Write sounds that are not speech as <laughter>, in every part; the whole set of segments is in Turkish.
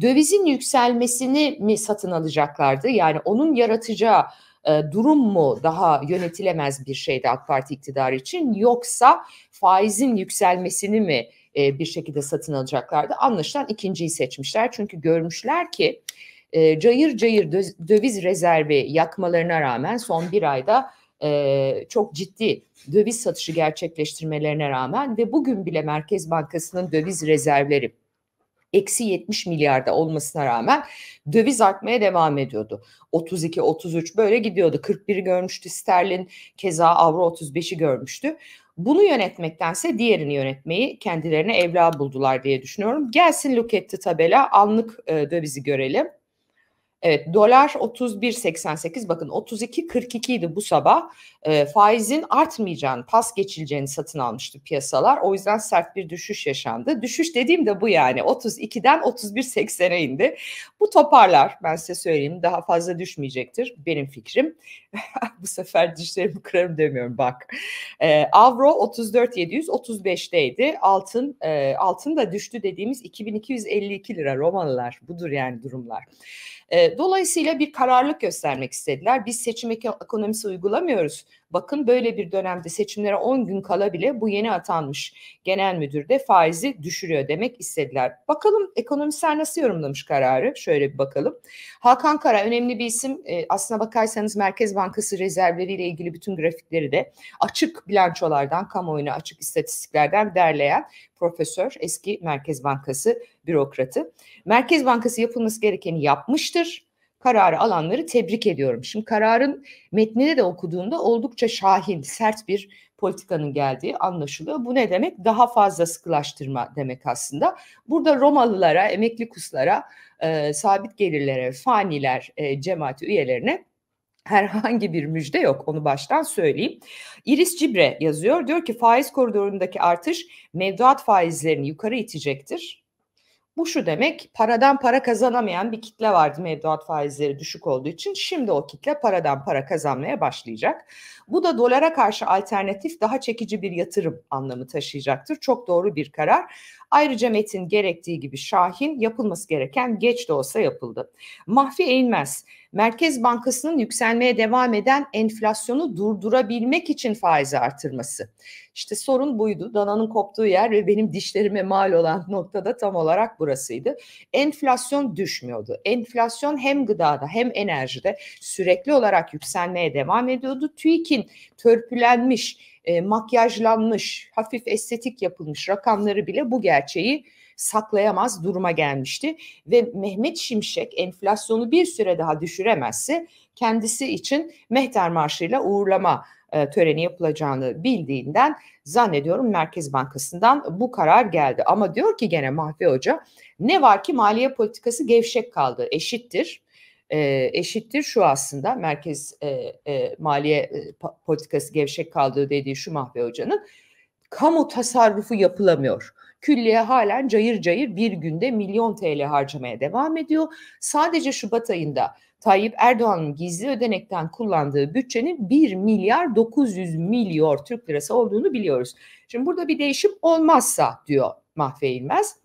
dövizin yükselmesini mi satın alacaklardı? Yani onun yaratacağı e, durum mu daha yönetilemez bir şeydi AK Parti iktidarı için yoksa faizin yükselmesini mi e, bir şekilde satın alacaklardı? Anlaşılan ikinciyi seçmişler çünkü görmüşler ki e, cayır cayır döviz rezervi yakmalarına rağmen son bir ayda çok ciddi döviz satışı gerçekleştirmelerine rağmen ve bugün bile Merkez Bankası'nın döviz rezervleri eksi 70 milyarda olmasına rağmen döviz artmaya devam ediyordu. 32, 33 böyle gidiyordu. 41'i görmüştü sterlin, keza avro 35'i görmüştü. Bunu yönetmektense diğerini yönetmeyi kendilerine evla buldular diye düşünüyorum. Gelsin Luketti tabela anlık e, dövizi görelim. Evet dolar 31.88 bakın 32.42 idi bu sabah e, faizin artmayacağını pas geçileceğini satın almıştı piyasalar o yüzden sert bir düşüş yaşandı. Düşüş dediğim de bu yani 32'den 31.80'e indi. Bu toparlar ben size söyleyeyim daha fazla düşmeyecektir benim fikrim. <laughs> bu sefer dişlerimi kırarım demiyorum bak. E, Avro 35'teydi. altın e, altın da düştü dediğimiz 2252 lira Romalılar budur yani durumlar. E, Dolayısıyla bir kararlılık göstermek istediler. Biz seçim ekonomisi uygulamıyoruz. Bakın böyle bir dönemde seçimlere 10 gün kala bile bu yeni atanmış genel müdür de faizi düşürüyor demek istediler. Bakalım ekonomistler nasıl yorumlamış kararı? Şöyle bir bakalım. Hakan Kara önemli bir isim. Ee, aslına bakarsanız Merkez Bankası rezervleriyle ilgili bütün grafikleri de açık bilançolardan, kamuoyuna açık istatistiklerden derleyen profesör, eski Merkez Bankası bürokratı. Merkez Bankası yapılması gerekeni yapmıştır kararı alanları tebrik ediyorum. Şimdi kararın metnini de okuduğunda oldukça şahin, sert bir politikanın geldiği anlaşılıyor. Bu ne demek? Daha fazla sıkılaştırma demek aslında. Burada Romalılara, emekli kuslara, e, sabit gelirlere, faniler, e, cemaati üyelerine herhangi bir müjde yok onu baştan söyleyeyim. Iris Cibre yazıyor diyor ki faiz koridorundaki artış mevduat faizlerini yukarı itecektir. Bu şu demek paradan para kazanamayan bir kitle vardı mevduat faizleri düşük olduğu için. Şimdi o kitle paradan para kazanmaya başlayacak. Bu da dolara karşı alternatif daha çekici bir yatırım anlamı taşıyacaktır. Çok doğru bir karar. Ayrıca Metin gerektiği gibi Şahin yapılması gereken geç de olsa yapıldı. Mahfi Eğilmez Merkez Bankası'nın yükselmeye devam eden enflasyonu durdurabilmek için faizi artırması. İşte sorun buydu. Dananın koptuğu yer ve benim dişlerime mal olan <laughs> noktada tam olarak burasıydı. Enflasyon düşmüyordu. Enflasyon hem gıdada hem enerjide sürekli olarak yükselmeye devam ediyordu. TÜİK'in törpülenmiş e, makyajlanmış, hafif estetik yapılmış rakamları bile bu gerçeği saklayamaz duruma gelmişti ve Mehmet Şimşek enflasyonu bir süre daha düşüremezse kendisi için mehter marşıyla uğurlama e, töreni yapılacağını bildiğinden zannediyorum Merkez Bankası'ndan bu karar geldi. Ama diyor ki gene Mahve Hoca ne var ki maliye politikası gevşek kaldı eşittir e, eşittir şu aslında merkez e, e, maliye e, politikası gevşek kaldığı dediği şu Mahve Hoca'nın kamu tasarrufu yapılamıyor. Külliye halen cayır cayır bir günde milyon TL harcamaya devam ediyor. Sadece Şubat ayında Tayyip Erdoğan'ın gizli ödenekten kullandığı bütçenin 1 milyar 900 milyar Türk lirası olduğunu biliyoruz. Şimdi burada bir değişim olmazsa diyor Mahve İlmez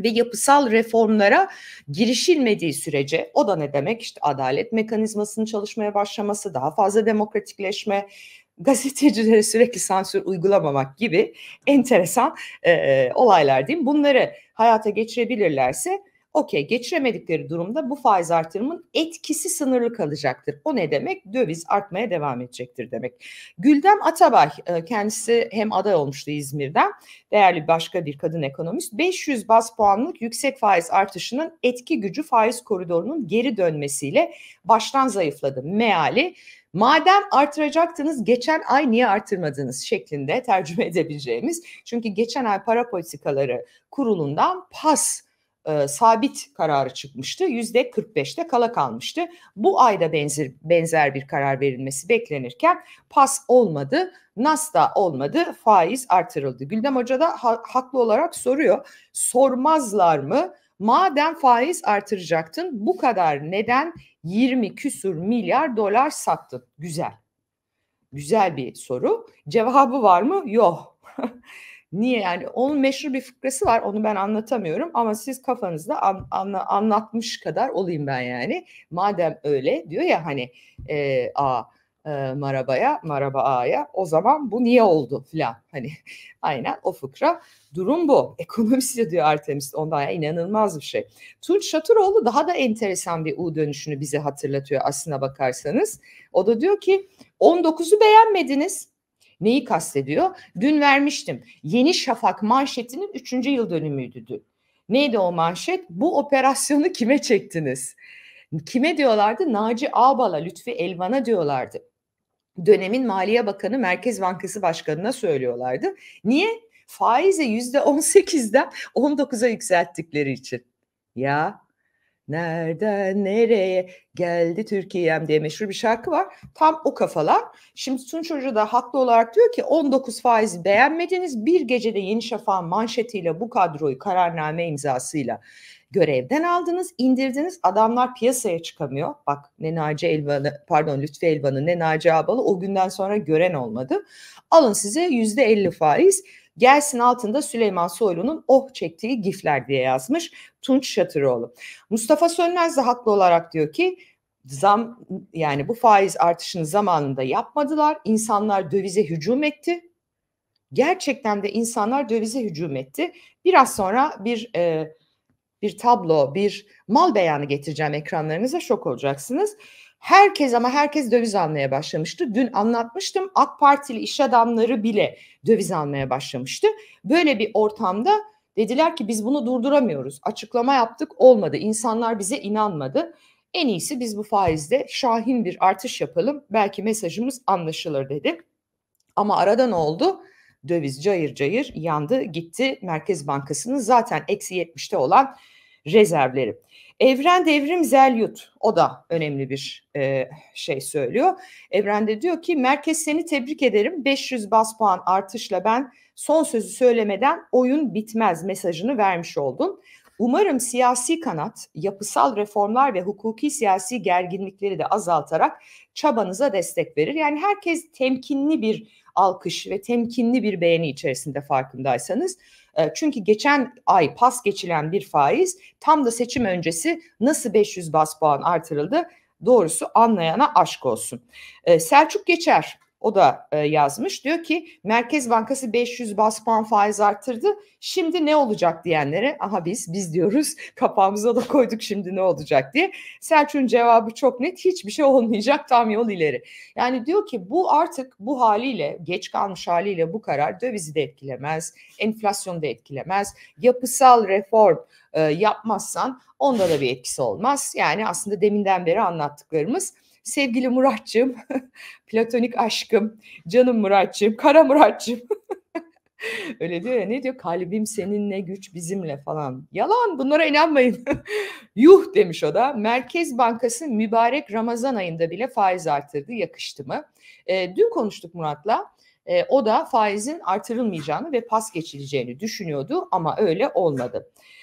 ve yapısal reformlara girişilmediği sürece o da ne demek işte adalet mekanizmasının çalışmaya başlaması, daha fazla demokratikleşme, gazetecilere sürekli sansür uygulamamak gibi enteresan e, olaylar diyeyim. Bunları hayata geçirebilirlerse Okey geçiremedikleri durumda bu faiz artırımın etkisi sınırlı kalacaktır. O ne demek? Döviz artmaya devam edecektir demek. Güldem Atabay e, kendisi hem aday olmuştu İzmir'den değerli başka bir kadın ekonomist. 500 bas puanlık yüksek faiz artışının etki gücü faiz koridorunun geri dönmesiyle baştan zayıfladı. Meali Madem artıracaktınız geçen ay niye artırmadınız şeklinde tercüme <laughs> edebileceğimiz. Çünkü geçen ay para politikaları kurulundan pas e, sabit kararı çıkmıştı. Yüzde 45'te kala kalmıştı. Bu ayda benzer, benzer bir karar verilmesi beklenirken pas olmadı. Nasda olmadı. Faiz artırıldı. Güldem Hoca da ha, haklı olarak soruyor. Sormazlar mı? Madem faiz artıracaktın bu kadar neden 20 küsur milyar dolar sattın? Güzel. Güzel bir soru. Cevabı var mı? Yok. <laughs> Niye yani onun meşhur bir fıkrası var onu ben anlatamıyorum ama siz kafanızda an, anla, anlatmış kadar olayım ben yani. Madem öyle diyor ya hani e, a e, marabaya maraba a'ya o zaman bu niye oldu filan hani <laughs> aynen o fıkra durum bu. <laughs> Ekonomisi diyor Artemis ondan ya inanılmaz bir şey. Tunç Şaturoğlu daha da enteresan bir U dönüşünü bize hatırlatıyor aslına bakarsanız. O da diyor ki 19'u beğenmediniz Neyi kastediyor? Dün vermiştim. Yeni Şafak manşetinin 3. yıl dönümüydü Neydi o manşet? Bu operasyonu kime çektiniz? Kime diyorlardı? Naci Ağbal'a, Lütfi Elvan'a diyorlardı. Dönemin Maliye Bakanı Merkez Bankası Başkanı'na söylüyorlardı. Niye? Faizi %18'den 19'a yükselttikleri için. Ya Nereden nereye geldi Türkiye'm diye meşhur bir şarkı var. Tam o kafalar. Şimdi Tunç Hoca da haklı olarak diyor ki 19 faiz beğenmediniz. Bir gecede Yeni Şafak'ın manşetiyle bu kadroyu kararname imzasıyla görevden aldınız, indirdiniz. Adamlar piyasaya çıkamıyor. Bak ne Naci Elvan'ı, pardon Lütfi Elvan'ı ne Naci Abal'ı o günden sonra gören olmadı. Alın size yüzde %50 faiz. Gelsin altında Süleyman Soylu'nun oh çektiği gifler diye yazmış Tunç Şatıroğlu. Mustafa Sönmez de haklı olarak diyor ki zam yani bu faiz artışını zamanında yapmadılar. İnsanlar dövize hücum etti. Gerçekten de insanlar dövize hücum etti. Biraz sonra bir e, bir tablo, bir mal beyanı getireceğim ekranlarınıza şok olacaksınız. Herkes ama herkes döviz almaya başlamıştı. Dün anlatmıştım AK Partili iş adamları bile döviz almaya başlamıştı. Böyle bir ortamda dediler ki biz bunu durduramıyoruz. Açıklama yaptık olmadı. İnsanlar bize inanmadı. En iyisi biz bu faizde şahin bir artış yapalım. Belki mesajımız anlaşılır dedi. Ama arada ne oldu? Döviz cayır cayır yandı gitti. Merkez Bankası'nın zaten eksi 70'te olan rezervleri. Evren Devrim Zelyut o da önemli bir e, şey söylüyor. Evrende diyor ki merkez seni tebrik ederim 500 bas puan artışla ben son sözü söylemeden oyun bitmez mesajını vermiş oldun. Umarım siyasi kanat yapısal reformlar ve hukuki siyasi gerginlikleri de azaltarak çabanıza destek verir. Yani herkes temkinli bir alkış ve temkinli bir beğeni içerisinde farkındaysanız. E, çünkü geçen ay pas geçilen bir faiz tam da seçim öncesi nasıl 500 bas puan artırıldı doğrusu anlayana aşk olsun. E, Selçuk Geçer o da e, yazmış. Diyor ki Merkez Bankası 500 bas puan faiz arttırdı. Şimdi ne olacak diyenlere aha biz biz diyoruz <laughs> kapağımıza da koyduk şimdi ne olacak diye. Selçuk'un cevabı çok net hiçbir şey olmayacak <laughs> tam yol ileri. Yani diyor ki bu artık bu haliyle geç kalmış haliyle bu karar dövizi de etkilemez, enflasyonu da etkilemez. Yapısal reform e, yapmazsan onda da bir etkisi olmaz. Yani aslında deminden beri anlattıklarımız Sevgili Muratçım, <laughs> platonik aşkım, canım Muratçım, kara Muratçım. <laughs> Öyle diyor ya ne diyor kalbim seninle güç bizimle falan. Yalan bunlara inanmayın. <laughs> Yuh demiş o da. Merkez Bankası mübarek Ramazan ayında bile faiz artırdı yakıştı mı? E, dün konuştuk Murat'la. E, o da faizin artırılmayacağını ve pas geçileceğini düşünüyordu ama öyle olmadı.